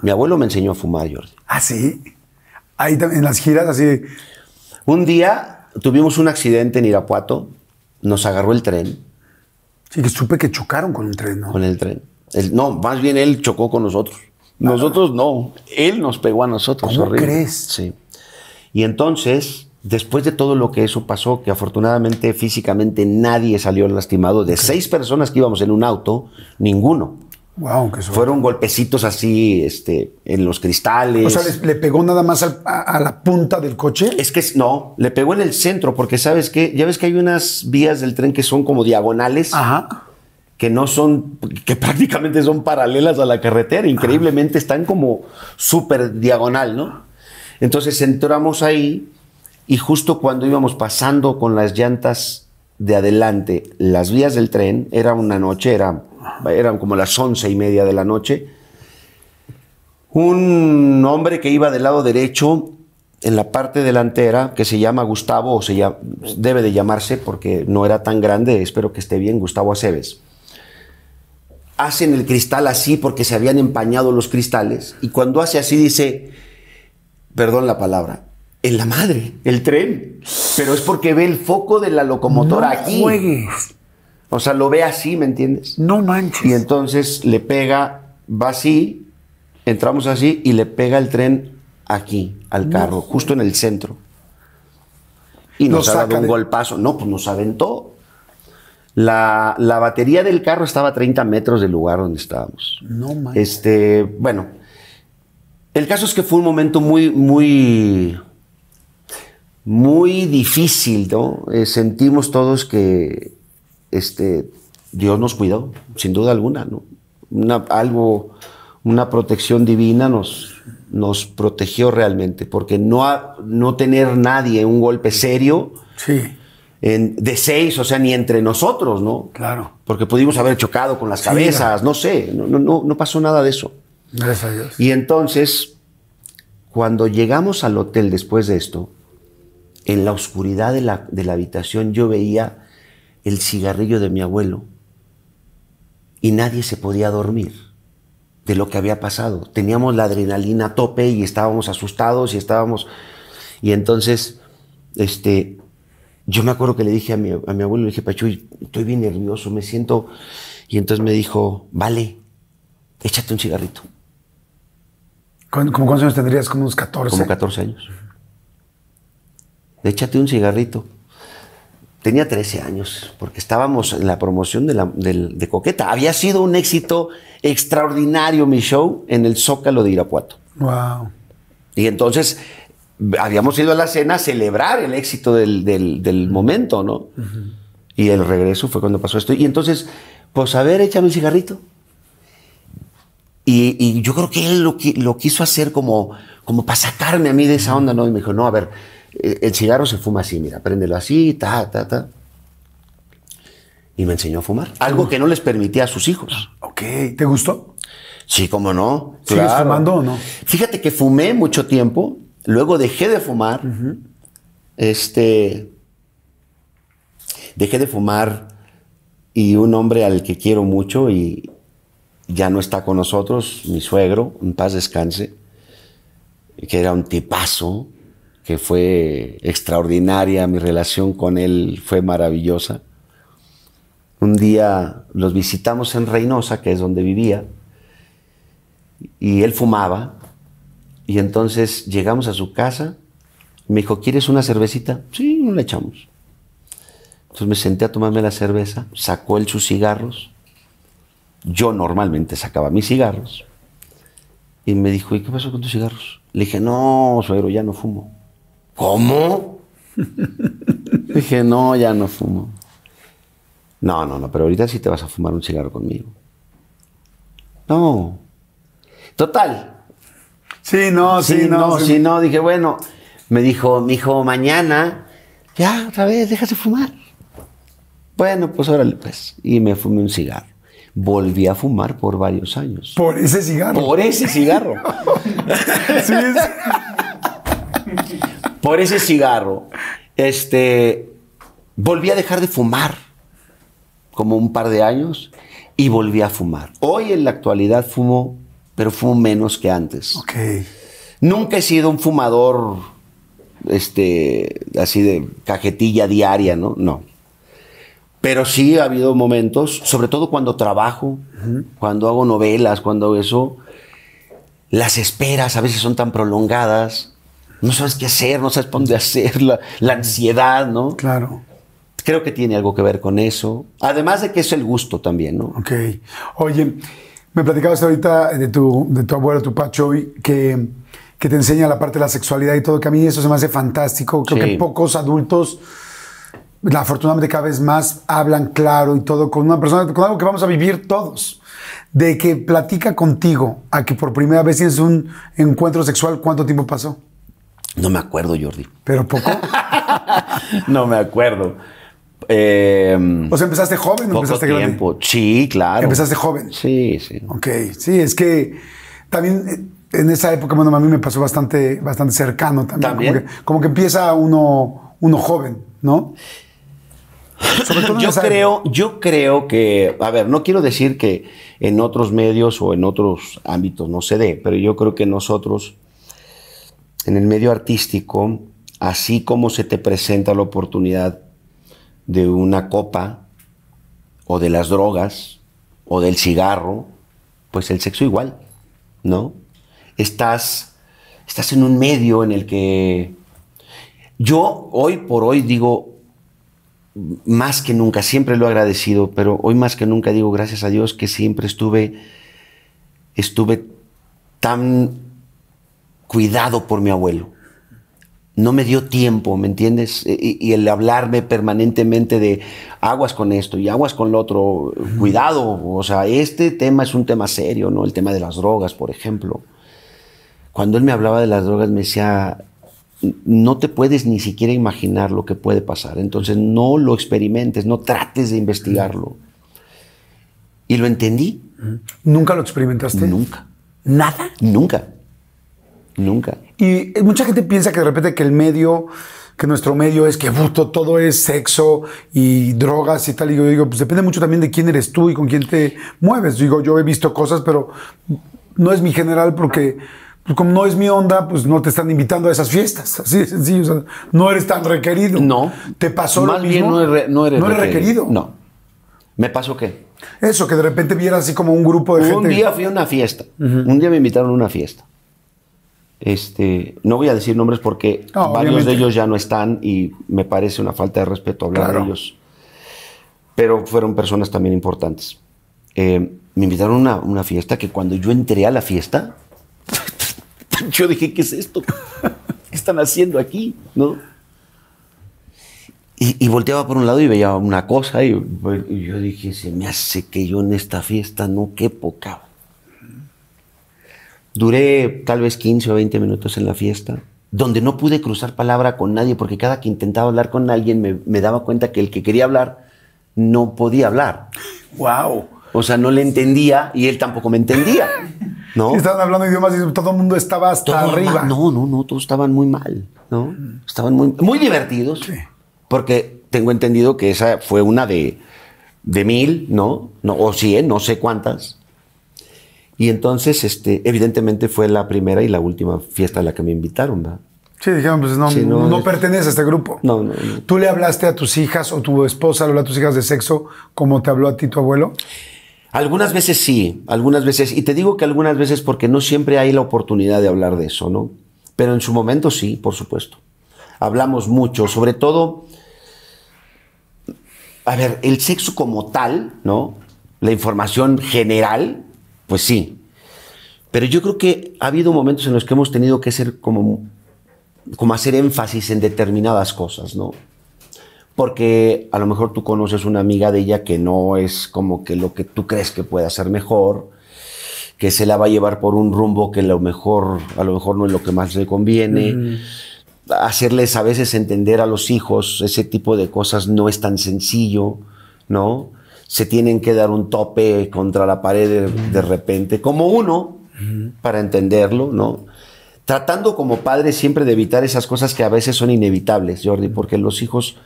Mi abuelo me enseñó a fumar, Jordi. ¿Ah, sí? Ahí también, en las giras, así. Un día tuvimos un accidente en Irapuato, nos agarró el tren. Sí, que supe que chocaron con el tren, ¿no? Con el tren. no, más bien él chocó con nosotros. Nosotros no, él nos pegó a nosotros. ¿Cómo crees? Sí. Y entonces, después de todo lo que eso pasó, que afortunadamente físicamente nadie salió lastimado, de seis personas que íbamos en un auto, ninguno. Fueron golpecitos así este, en los cristales. O sea, ¿le pegó nada más a, la punta del coche? Es que no, le pegó en el centro, porque sabes que, ya ves que hay unas vías del tren que son como diagonales. Que no son, que prácticamente son paralelas a la carretera. Increíblemente están como súper diagonal, ¿no? Entonces entramos ahí y justo cuando íbamos pasando con las llantas de adelante las vías del tren, era una noche, era eran como las once y media de la noche, un hombre que iba del lado derecho en la parte delantera, que se llama Gustavo, o se debe de llamarse porque no era tan grande, espero que esté bien, Gustavo Aceves. Hacen el cristal así porque se habían empañado los cristales, y cuando hace así dice, perdón la palabra, en la madre, el tren. Pero es porque ve el foco de la locomotora aquí. O sea, lo ve así, ¿me entiendes? No manches. Y entonces le pega, va así, entramos así y le pega el tren aquí, al carro, justo en el centro. Y nos, ha dado un golpazo. No, pues nos aventó. La, batería del carro estaba a 30 metros del lugar donde estábamos. No manches. Este, bueno, el caso es que fue un momento muy, muy, muy difícil, ¿no? Eh, sentimos todos que, este, Dios nos cuidó, sin duda alguna, ¿no? Una, algo, una protección divina nos, nos protegió realmente, porque no, no tener nadie un golpe serio sí. en, de seis, o sea, ni entre nosotros, ¿no? Claro. Porque pudimos haber chocado con las cabezas, no, sé, no, no, pasó nada de eso. Gracias a Dios. Y entonces, cuando llegamos al hotel después de esto, en la oscuridad la, de la habitación yo veía el cigarrillo de mi abuelo y nadie se podía dormir de lo que había pasado. Teníamos la adrenalina a tope y estábamos asustados y estábamos... Y entonces, este, yo me acuerdo que le dije a mi, abuelo, le dije, Pachuy, estoy bien nervioso, me siento... Y entonces me dijo, vale, échate un cigarrito. ¿Cómo, ¿Cuántos años tendrías? Como unos 14. Como 14 años. Échate un cigarrito. Tenía 13 años, porque estábamos en la promoción de, Coqueta. Había sido un éxito extraordinario mi show en el Zócalo de Irapuato. Wow. Y entonces habíamos ido a la cena a celebrar el éxito del, momento, ¿no? Y el regreso fue cuando pasó esto. Y entonces, pues a ver, échame un cigarrito. Y, yo creo que él lo, quiso hacer como, como para sacarme a mí de esa onda, ¿no? Y me dijo, no, a ver, el cigarro se fuma así, mira, préndelo así, ta, ta, ta. Y me enseñó a fumar, algo que no les permitía a sus hijos. Ah, ok, ¿te gustó? Sí, cómo no. ¿Sigues fumando o no? Fíjate que fumé mucho tiempo, luego dejé de fumar. Este. Dejé de fumar y un hombre al que quiero mucho y ya no está con nosotros, mi suegro, en paz descanse, que era un tipazo, que fue extraordinaria, mi relación con él fue maravillosa. Un día los visitamos en Reynosa, que es donde vivía, y él fumaba, y entonces llegamos a su casa, me dijo, ¿quieres una cervecita? Sí, no la echamos. Entonces me senté a tomarme la cerveza, sacó él sus cigarros, yo normalmente sacaba mis cigarros, y me dijo, ¿y qué pasó con tus cigarros? Le dije, no, suegro, ya no fumo. ¿Cómo? Dije, no, ya no fumo. No, no, no, pero ahorita sí te vas a fumar un cigarro conmigo. No. Total. Sí, no, sí, no, Sí, no, dije, bueno, me dijo, mi hijo, mañana, ya, otra vez, déjate fumar. Bueno, pues órale, pues. Y me fumé un cigarro. Volví a fumar por varios años. ¿Por ese cigarro? Por ese cigarro. por ese cigarro, este, volví a dejar de fumar como un par de años y volví a fumar. Hoy en la actualidad fumo, pero fumo menos que antes. Nunca he sido un fumador este, así de cajetilla diaria, ¿no? No. Pero sí ha habido momentos, sobre todo cuando trabajo, cuando hago novelas, cuando eso, las esperas a veces son tan prolongadas no sabes qué hacer, no sabes dónde hacer, la, ansiedad, ¿no? Claro. Creo que tiene algo que ver con eso. Además de que es el gusto también, ¿no? Ok. Oye, me platicabas ahorita de tu, de tu abuelo, tu pacho, que, que te enseña la parte de la sexualidad y todo, que a mí eso se me hace fantástico. Creo que pocos adultos, afortunadamente cada vez más, hablan claro y todo con una persona, con algo que vamos a vivir todos. De que platica contigo a que por primera vez tienes un encuentro sexual, ¿cuánto tiempo pasó? No me acuerdo, Jordi. ¿Pero poco? no me acuerdo. Em, o sea, empezaste joven o empezaste tiempo. Sí, claro. Empezaste joven. Sí, sí. Ok, sí, es que también eh, en esa época, bueno, a mí me pasó bastante, bastante cercano también. Como, que, empieza uno, uno joven, ¿no? yo creo, yo creo que, a ver, no quiero decir que en otros medios o en otros ámbitos no se dé, pero yo creo que nosotros en el medio artístico, así como se te presenta la oportunidad de una copa o de las drogas o del cigarro, pues el sexo igual, ¿no? Estás, estás en un medio en el que yo hoy por hoy digo, más que nunca, siempre lo he agradecido, pero hoy más que nunca digo gracias a Dios que siempre estuve, estuve tan cuidado por mi abuelo. No me dio tiempo, ¿me entiendes? E, y, el hablarme permanentemente de aguas con esto y aguas con lo otro, cuidado, o sea, este tema es un tema serio, ¿no? El tema de las drogas, por ejemplo. Cuando él me hablaba de las drogas, me decía, no te puedes ni siquiera imaginar lo que puede pasar. Entonces no lo experimentes, no trates de investigarlo. Y lo entendí. ¿Nunca lo experimentaste? Nunca. ¿Nada? Nunca. Nunca. Y eh, mucha gente piensa que de repente que el medio, que nuestro medio es que puto, todo es sexo y drogas y tal. Y yo digo, pues depende mucho también de quién eres tú y con quién te mueves. Digo, yo he visto cosas, pero no es mi general porque pues, como no es mi onda, pues no te están invitando a esas fiestas. Así de sencillo. no eres tan requerido. No. ¿Te pasó Más lo bien no, eres, requerido. No. ¿Me pasó qué? Eso, que de repente viera así como un grupo de gente. Un día fui a una fiesta. Un día me invitaron a una fiesta. Este, no voy a decir nombres porque ah, varios de ellos ya no están y me parece una falta de respeto hablar de ellos. Pero fueron personas también importantes. Eh, me invitaron a una, fiesta que cuando yo entré a la fiesta, yo dije, ¿qué es esto? ¿Qué están haciendo aquí? ¿No? Y, volteaba por un lado y veía una cosa y, yo dije, se me hace que yo en esta fiesta no qué poca. Duré tal vez 15 o 20 minutos en la fiesta, donde no pude cruzar palabra con nadie, porque cada que intentaba hablar con alguien me, daba cuenta que el que quería hablar no podía hablar. ¡Wow! O sea, no le entendía y él tampoco me entendía. ¿no? Estaban hablando idiomas y todo el mundo estaba hasta arriba. No, no, no, todos estaban muy mal. ¿no? Mm. Estaban muy, muy divertidos. Porque tengo entendido que esa fue una de, mil, ¿no? ¿no? O cien, no sé cuántas y entonces, este, evidentemente fue la primera y la última fiesta a la que me invitaron. ¿verdad? Sí, dijeron, pues no, no, pertenece a este grupo. No, ¿Tú le hablaste a tus hijas o tu esposa le habló a tus hijas de sexo como te habló a ti tu abuelo? Algunas veces sí, algunas veces. Y te digo que algunas veces porque no siempre hay la oportunidad de hablar de eso, ¿no? Pero en su momento sí, por supuesto. Hablamos mucho, sobre todo... A ver, el sexo como tal, ¿no? La información general pues sí. Pero yo creo que ha habido momentos en los que hemos tenido que ser como, como hacer énfasis en determinadas cosas, ¿no? Porque a lo mejor tú conoces una amiga de ella que no es como que lo que tú crees que pueda hacer mejor, que se la va a llevar por un rumbo que a lo mejor, a lo mejor no es lo que más le conviene. Mm. hacerles a veces entender a los hijos ese tipo de cosas no es tan sencillo, ¿no? se tienen que dar un tope contra la pared de, repente, como uno, para entenderlo, ¿no? Tratando como padre siempre de evitar esas cosas que a veces son inevitables, Jordi, porque los hijos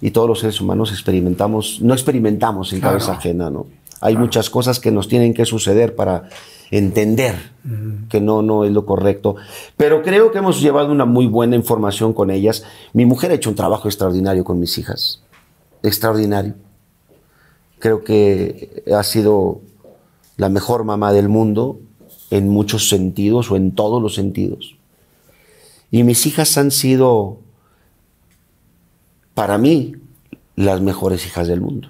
y todos los seres humanos experimentamos, no experimentamos en cabeza ajena, ¿no? Hay muchas cosas que nos tienen que suceder para entender que no, no es lo correcto. Pero creo que hemos llevado una muy buena información con ellas. Mi mujer ha hecho un trabajo extraordinario con mis hijas. Extraordinario. Creo que ha sido la mejor mamá del mundo en muchos sentidos o en todos los sentidos. Y mis hijas han sido, para mí, las mejores hijas del mundo.